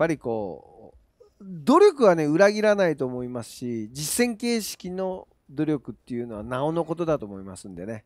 ぱりこう努力はね裏切らないと思いますし実践形式の努力っていうのはなおのことだと思いますんでね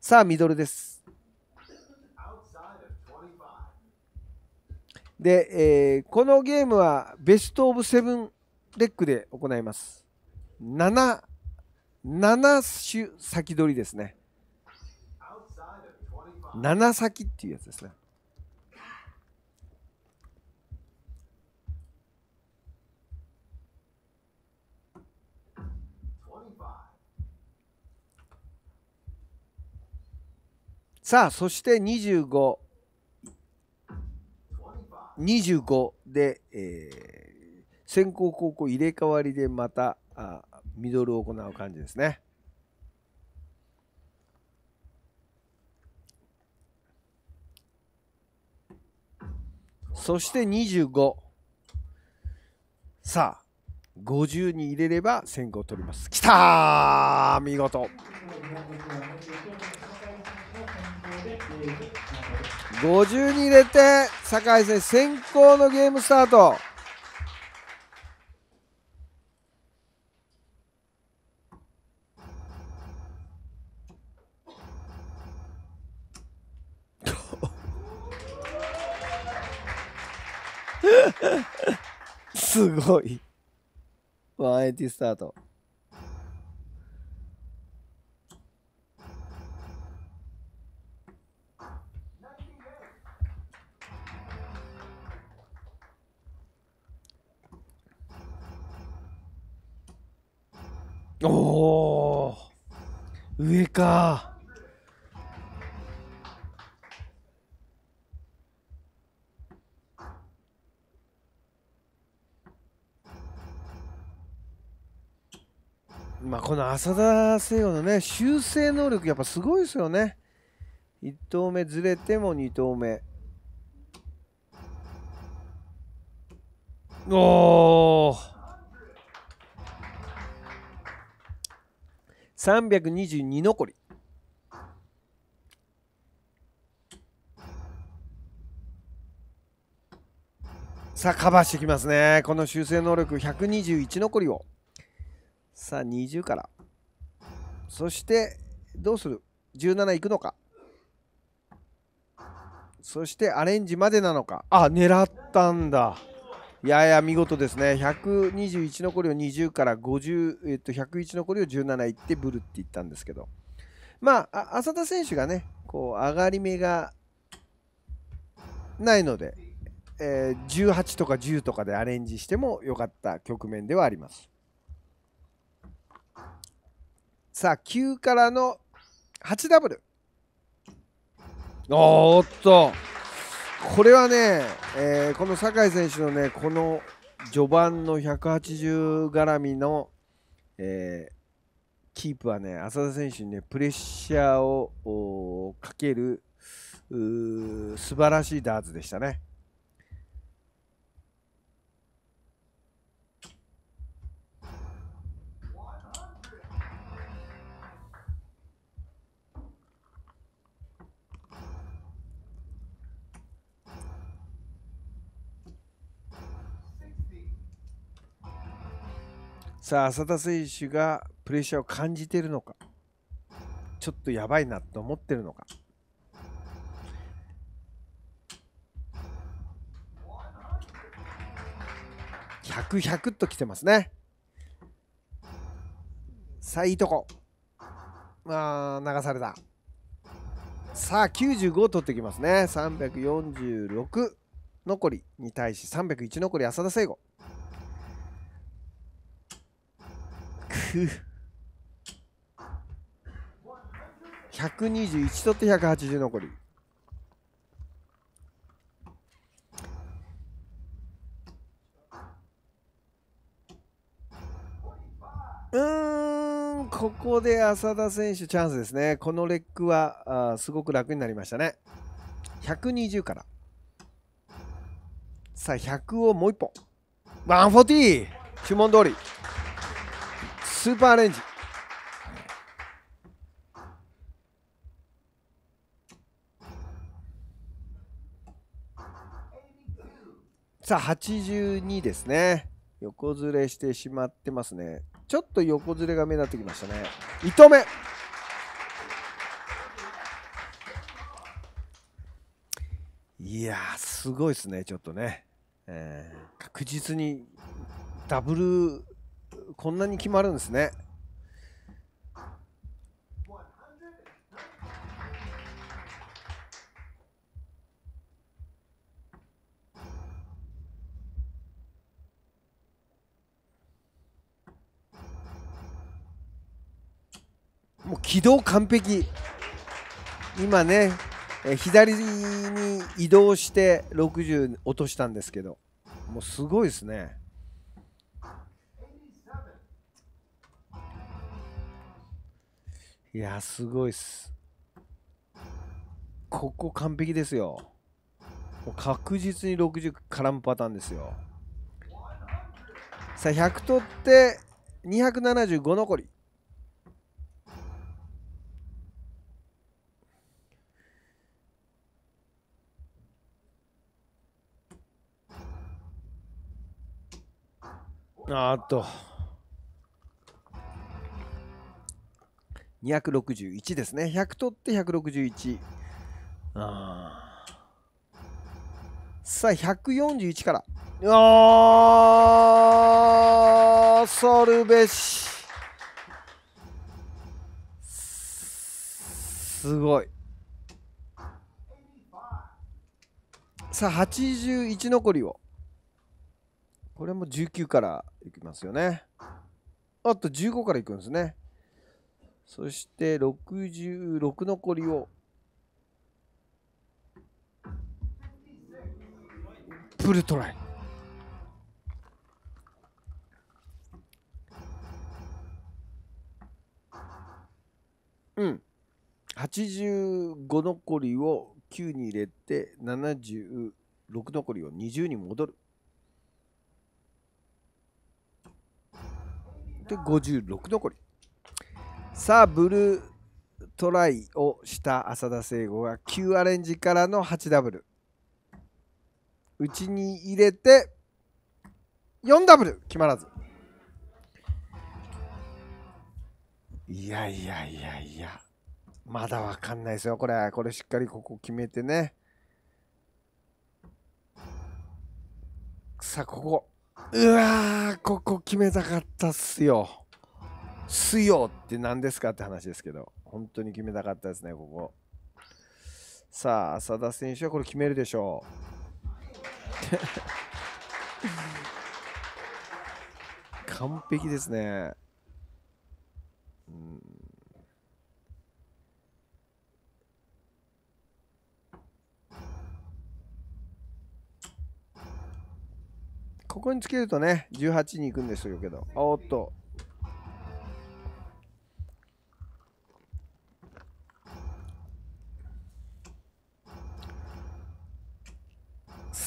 さあミドルですで、えー、このゲームはベストオブセブンレックで行います7 7種先取りですね7先っていうやつですねさあそして2525で、え先行後攻入れ替わりでまたあミドルを行う感じですね。そして25。さあ、50に入れれば先行を取ります。きた見事。50に入れて酒井選手先行のゲームスタート すごい。ワンエティスタート。かまあこの浅田聖陽のね修正能力やっぱすごいですよね1投目ずれても2投目おお322残りさあカバーしてきますねこの修正能力121残りをさあ20からそしてどうする17いくのかそしてアレンジまでなのかあ狙ったんだやいや見事ですね121残りを20から50、えっと、101残りを17いってブルっていったんですけどまあ浅田選手がねこう上がり目がないので、えー、18とか10とかでアレンジしても良かった局面ではありますさあ9からの8ダブルおーっとこれはね、えー、この酒井選手のね、この序盤の180絡みの、えー、キープはね、浅田選手にね、プレッシャーをかける素晴らしいダーツでしたね。さあ浅田選手がプレッシャーを感じているのかちょっとやばいなと思ってるのか100ときてますねさあいいとこあ流されたさあ95を取ってきますね346残りに対し301残り浅田聖吾121取って180残りうんここで浅田選手チャンスですねこのレックはあすごく楽になりましたね120からさあ100をもう1本140注文通りスーパーアレンジさあ82ですね横ずれしてしまってますねちょっと横ずれが目立ってきましたね糸目いやすごいですねちょっとね、えー、確実にダブルこんなに決まるんですね。もう軌道完璧今ね左に移動して60落としたんですけどもうすごいですね。いや、すごいっす。ここ完璧ですよ。もう確実に60絡むパターンですよ。さあ、100取って275残り。あっと。261ですね。100取って161。あさあ、141から。あー、ソルベシ。すごい。さあ、81残りを。これも19からいきますよね。あと15からいくんですね。そして66残りをプルトライうん85残りを9に入れて76残りを20に戻るで56残りさあブルートライをした浅田聖吾が9アレンジからの8ダブル内に入れて4ダブル決まらずいやいやいやいやまだわかんないですよこれこれしっかりここ決めてねさあここうわここ決めたかったっすよ水曜って何ですかって話ですけど、本当に決めたかったですね、ここ。さあ、浅田選手はこれ決めるでしょう。完璧ですね。うんここにつけるとね、18に行くんですよけど、おっと、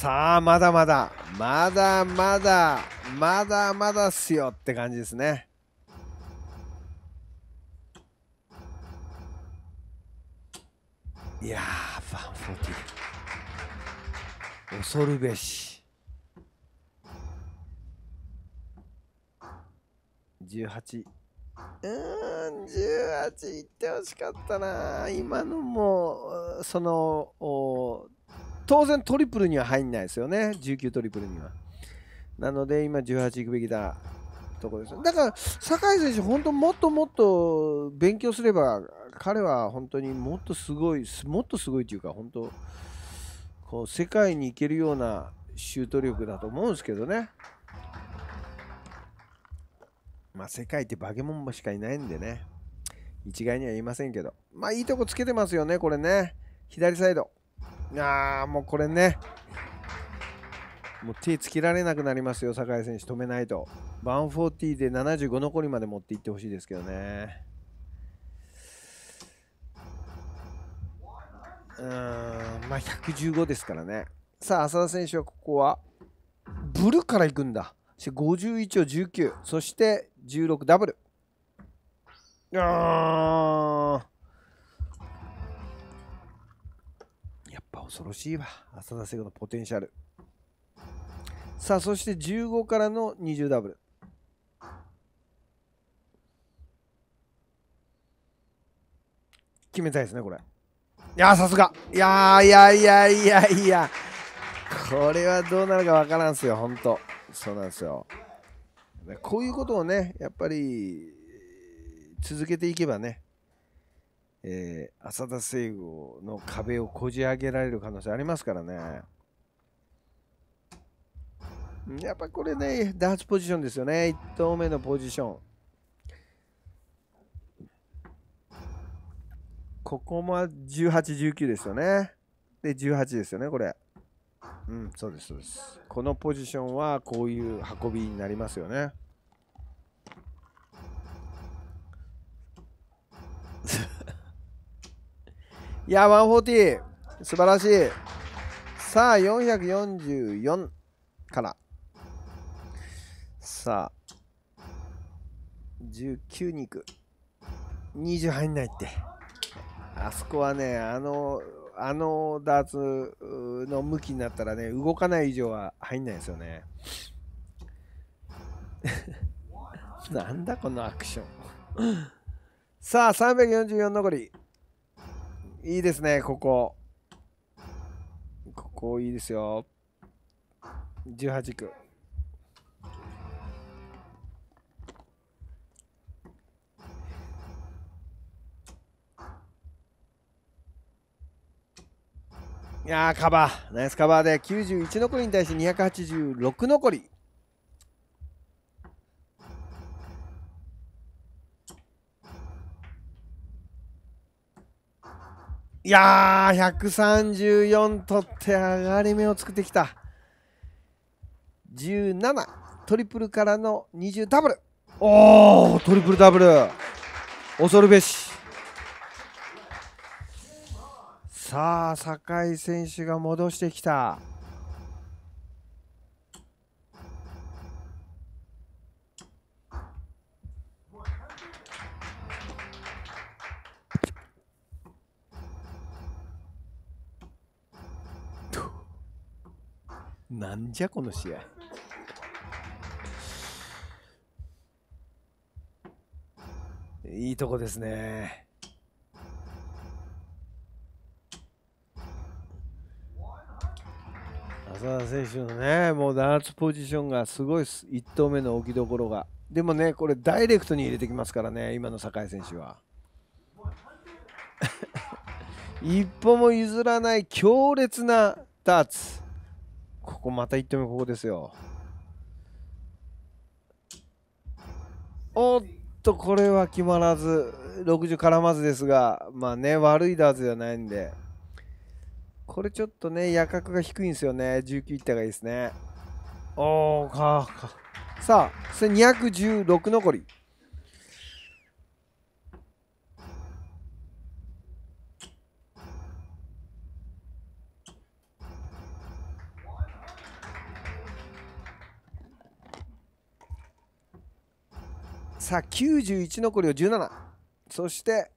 さあまだまだまだまだまだまだっすよって感じですねいやーティ0恐るべし18うん18いってほしかったな今のもそのお当然トリプルには入んないですよね19トリプルにはなので今18いくべきだとこですだから酒井選手本当もっともっと勉強すれば彼は本当にもっとすごいもっとすごいというか本当こう世界に行けるようなシュート力だと思うんですけどねまあ世界って化け物しかいないんでね一概には言いませんけどまあいいとこつけてますよねこれね左サイドああもうこれねもう手つけられなくなりますよ酒井選手止めないと140で75残りまで持っていってほしいですけどねうんまあ115ですからねさあ浅田選手はここはブルからいくんだ51を19そして16ダブルああ恐ろしいわ。浅田聖子のポテンシャル。さあ、そして15からの20ダブル。決めたいですね、これ。いやさすが。いやいやいやいやいや。これはどうなるか分からんすよ、ほんと。そうなんですよ。こういうことをね、やっぱり続けていけばね、えー、浅田西郷の壁をこじ上げられる可能性ありますからね。やっぱこれね、ダーツポジションですよね、1投目のポジション。ここも18、19ですよね。で、18ですよね、これ。うん、そうです、そうです。このポジションはこういう運びになりますよね。いや、140。素晴らしい。さあ、444から。さあ、19に行く。20入んないって。あそこはね、あの、あのダーツの向きになったらね、動かない以上は入んないですよね。なんだこのアクションさあ、344残り。いいですね、ここ。ここいいですよ。18区。いやーカバーナイスカバーで91残りに対して286残りいやー、134取って上がり目を作ってきた。17、トリプルからの20ダブル。おー、トリプルダブル。恐るべし。さあ、酒井選手が戻してきた。なんじゃこの試合。いいとこですね。浅田選手のね、もうダーツポジションがすごいです、1投目の置きどころが。でもね、これダイレクトに入れてきますからね、今の酒井選手は。一歩も譲らない強烈なダーツ。ここまた行ってもここですよおっとこれは決まらず60絡まずですがまあね悪いダーツではないんでこれちょっとね夜角が低いんですよね19いったがいいですねおおかかさあそれ216残りさあ91残りを17そして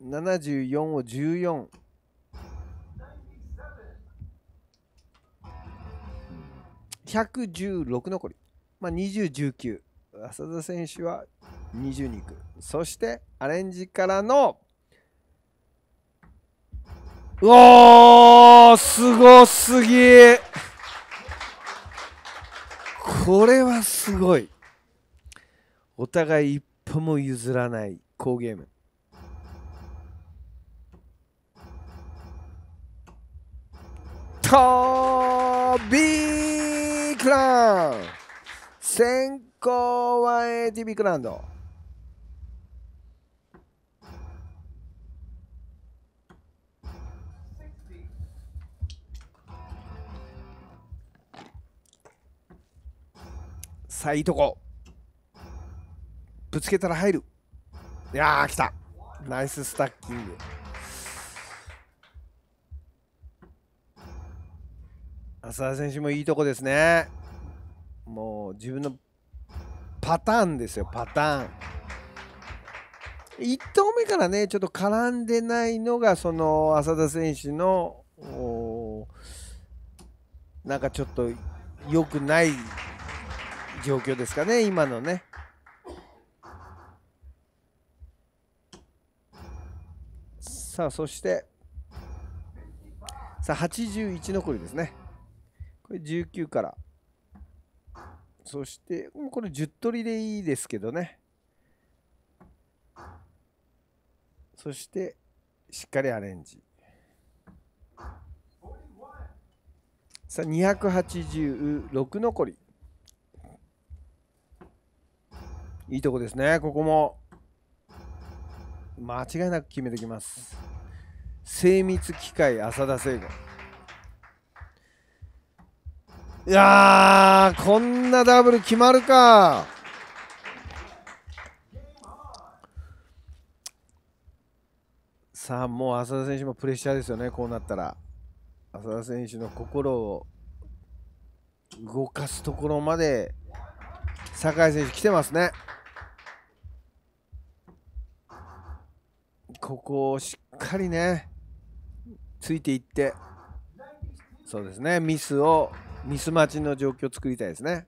74を14116残り、まあ、2019浅田選手は20にいくそしてアレンジからのうおーすごすぎこれはすごいお互い一歩も譲らない好ゲームトビークラン先行は ATB クランドさあいいとこぶつけたら入るいやー来たナイススタッキング浅田選手もいいとこですねもう自分のパターンですよパターン1投目からねちょっと絡んでないのがその浅田選手のなんかちょっと良くない状況ですかね今のねさあそしてさあ81残りですねこれ19からそしてこれ10取りでいいですけどねそしてしっかりアレンジさあ286残りいいとこですねここも間違いなく決めてきます精密機械浅田聖吾いやこんなダブル決まるかさあもう浅田選手もプレッシャーですよねこうなったら浅田選手の心を動かすところまで酒井選手来てますねここをしっかりねついていってそうですねミスをミス待ちの状況を作りたいですね。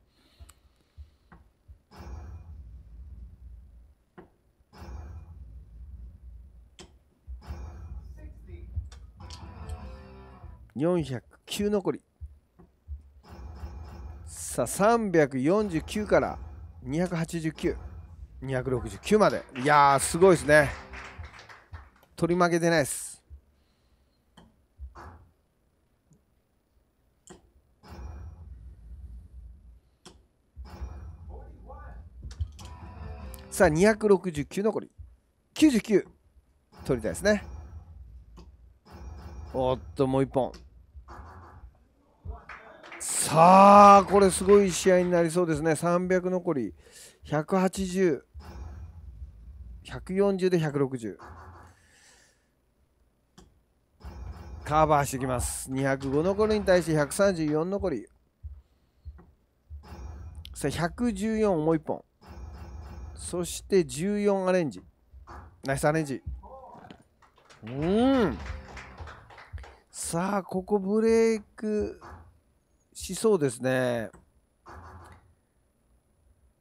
409残りさあ349から289269までいやーすごいですね取り負けてないです。さあ269残り99取りたいですねおっともう1本さあこれすごい試合になりそうですね300残り180 140で160。カバーしてきます205残りに対して134残りさあ114もう1本そして14アレンジナイスアレンジうんさあここブレイクしそうですね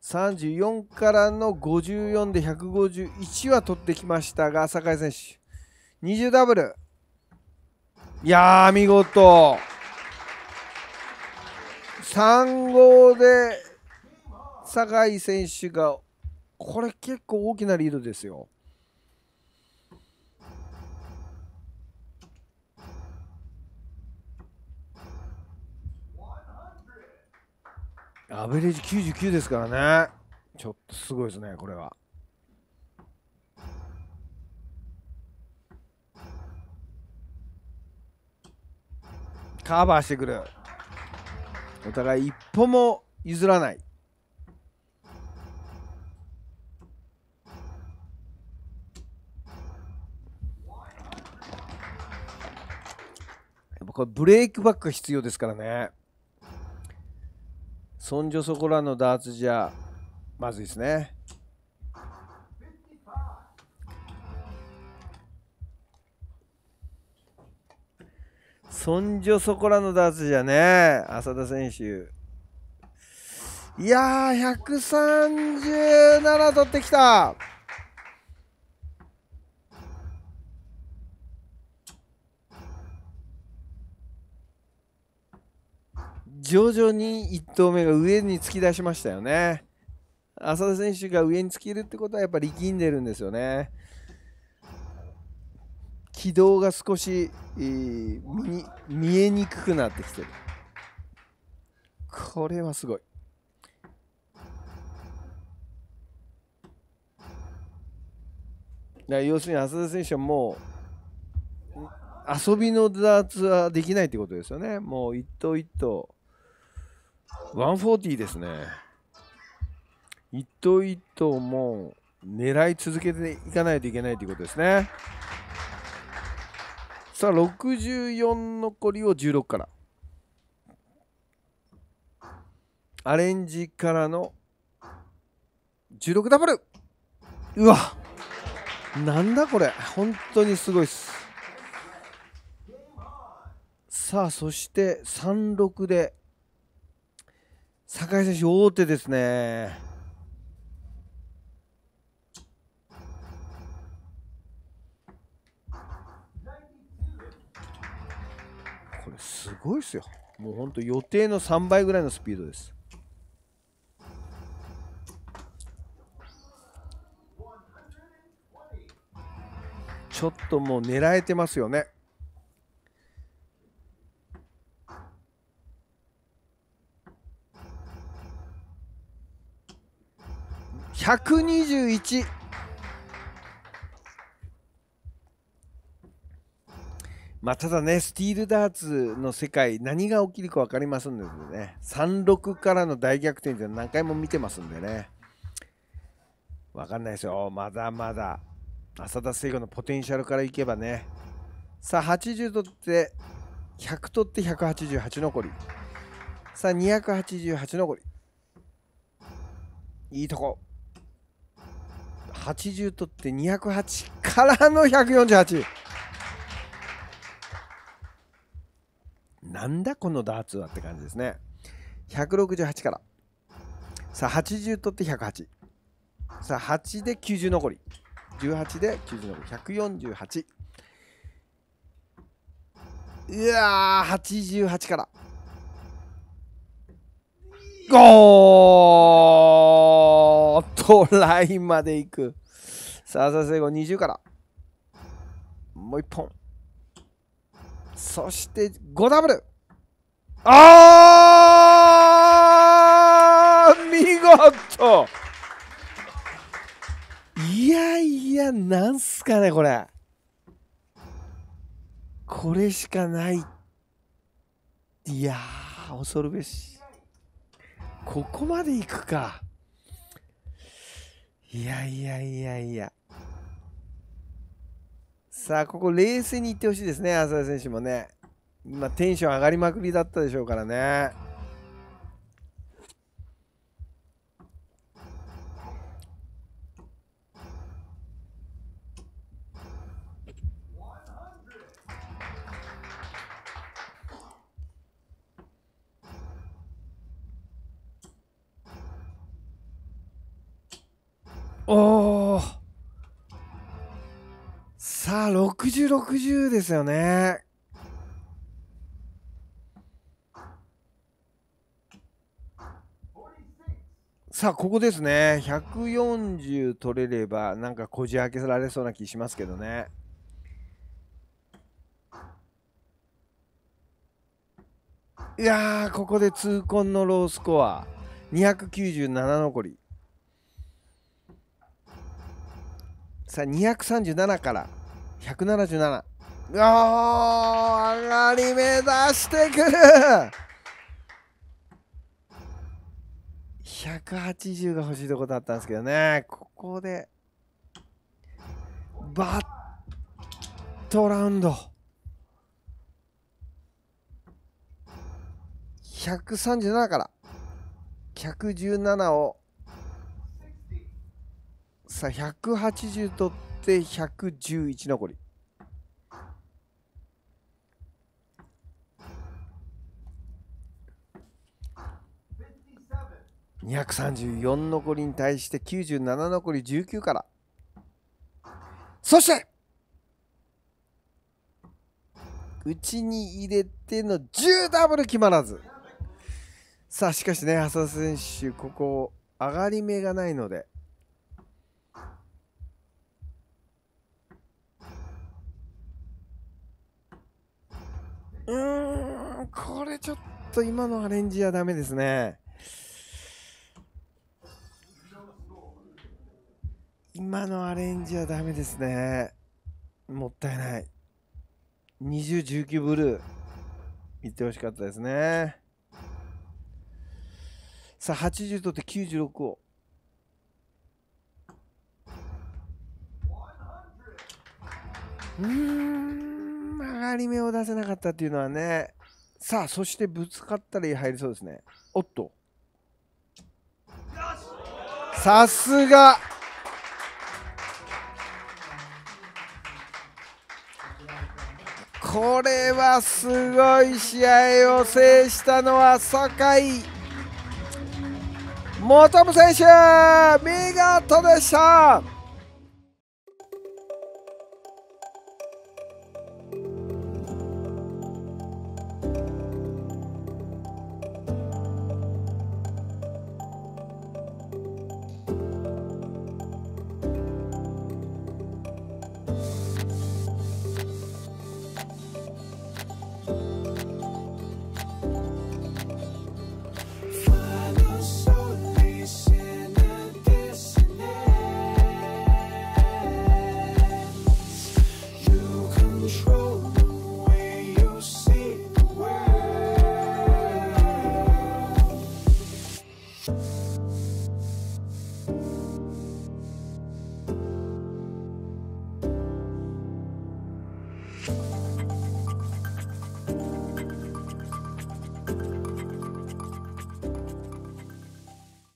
34からの54で151は取ってきましたが酒井選手20ダブルいや見事3号で酒井選手がこれ結構大きなリードですよ。アベレージ99ですからね。ちょっとすごいですね、これは。カバーしてくるお互い一歩も譲らないやこれブレイクバック必要ですからねそんじょそこらのダーツじゃまずいですねそんじょそこらのダーツじゃね浅田選手いやー137取ってきた徐々に1投目が上に突き出しましたよね浅田選手が上に突きるってことはやっぱり力んでるんですよね軌道が少し、えー、見見えにくくなってきてるこれはすごいだ要するに浅田選手はもう遊びのダーツはできないってことですよねもう一投一投140ですね一投一投も狙い続けていかないといけないということですね。さあ64残りを16からアレンジからの16ダブルうわなんだこれ本当にすごいっすさあそして36で酒井選手王手ですねすごいですよもうほんと予定の3倍ぐらいのスピードですちょっともう狙えてますよね121まあ、ただね、スティールダーツの世界、何が起きるか分かりますんでね、36からの大逆転って何回も見てますんでね、分かんないですよ、まだまだ、浅田聖子のポテンシャルからいけばね、さあ、80取って、100取って188残り、さあ、288残り、いいとこ、80取って208からの148。なんだこのダーツはって感じですね。168から。さあ、80取って108。さあ、8で90残り。18で90残り。148。いやー、88から。ゴートライまでいく。さあ、さあ、最後20から。もう1本。そして5ダブルあー見事いやいやなんすかねこれこれしかないいや恐るべしここまでいくかいやいやいやいやさあここ冷静にいってほしいですね浅田選手もねまあ、テンション上がりまくりだったでしょうからね。おおさあ6060 60ですよねさあ、ここですね。140取れれば、なんかこじ開けられそうな気しますけどね。いやー、ここで痛恨のロースコア。297残り。さあ、237から177。あー、上がり目指してくる180が欲しいとこだったんですけどね、ここで、バットラウンド。137から117をさあ180取って111残り。234残りに対して97残り19からそして内に入れての10ダブル決まらずさあしかしね浅田選手ここ上がり目がないのでうーんこれちょっと今のアレンジはダメですね今のアレンジはダメですねもったいない2019ブルーいってほしかったですねさあ80取って96をうん曲がり目を出せなかったっていうのはねさあそしてぶつかったら入りそうですねおっとさすがこれはすごい試合を制したのは酒井求選手見事でした